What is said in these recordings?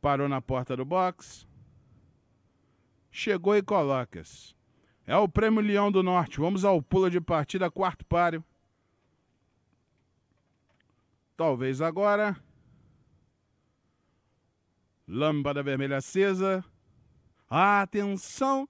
parou na porta do box, chegou e coloca-se. É o Prêmio Leão do Norte. Vamos ao pulo de partida, quarto páreo. Talvez agora. Lâmpada vermelha acesa. Atenção!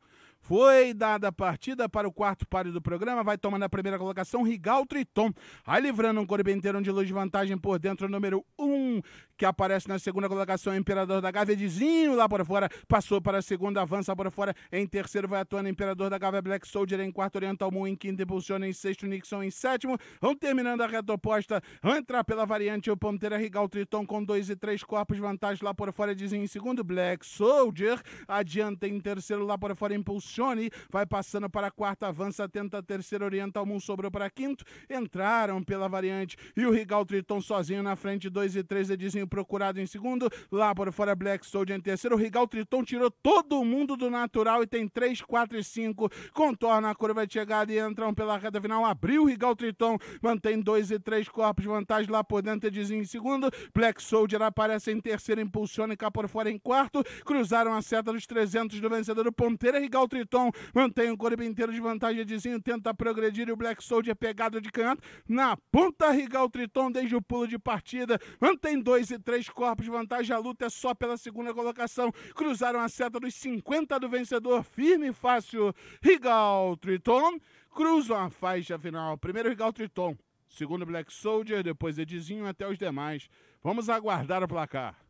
Foi dada a partida para o quarto páreo do programa, vai tomando a primeira colocação Rigal Triton. Aí livrando um corbenteiro de luz de vantagem por dentro, número 1, um, que aparece na segunda colocação, Imperador da Gávea, Dizinho lá por fora, passou para a segunda, avança por fora, em terceiro vai atuando Imperador da Gávea, Black Soldier, em quarto Oriental Moon, em quinto Impulsiona, em sexto Nixon, em sétimo, vão terminando a reta oposta, vão entrar pela variante o Ponteira Rigal Triton com dois e três corpos, vantagem lá por fora, Dizinho em segundo, Black Soldier, adianta em terceiro lá por fora, Impulsiona, Francione, vai passando para a quarta, avança, tenta a terceira, Oriental Moon sobrou para quinto, entraram pela variante e o Rigal Triton sozinho na frente, 2 e 3, Edizinho procurado em segundo, lá por fora Black Soldier em terceiro, o Rigal Triton tirou todo mundo do natural e tem 3, 4 e 5, contorna a curva de chegada e entram pela reta final, abriu o Rigal Triton, mantém 2 e 3 corpos, vantagem lá por dentro, Edizinho em segundo, Black Soldier aparece em terceiro, impulsiona e cá por fora em quarto, cruzaram a seta dos 300 do vencedor, o Ponteira Rigal Triton Washington mantém o corpo inteiro de vantagem. Edizinho tenta progredir e o Black Soldier é pegado de canto. Na ponta, Rigal Triton desde o pulo de partida. Mantém dois e três corpos de vantagem. A luta é só pela segunda colocação. Cruzaram a seta dos 50 do vencedor. Firme e fácil. Rigal Triton cruzam a faixa final. Primeiro Rigal Triton, segundo Black Soldier, depois Edizinho até os demais. Vamos aguardar o placar.